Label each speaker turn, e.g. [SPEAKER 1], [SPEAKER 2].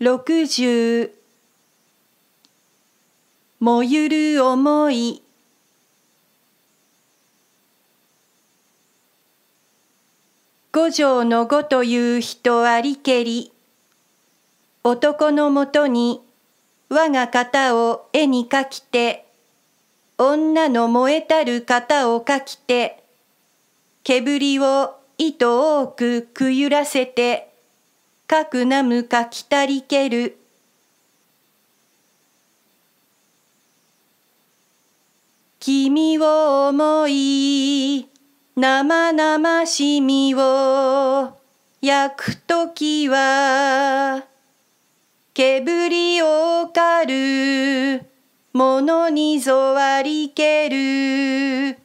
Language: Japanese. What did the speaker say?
[SPEAKER 1] 六十もゆる思い
[SPEAKER 2] 五条の五という人ありけり男のもとに我が型を絵に描きて女の燃えたる型を描きて煙を糸多くくゆらせてかくなむかきたりける君を思い生々しみを焼くときは煙を狩るものにぞわりける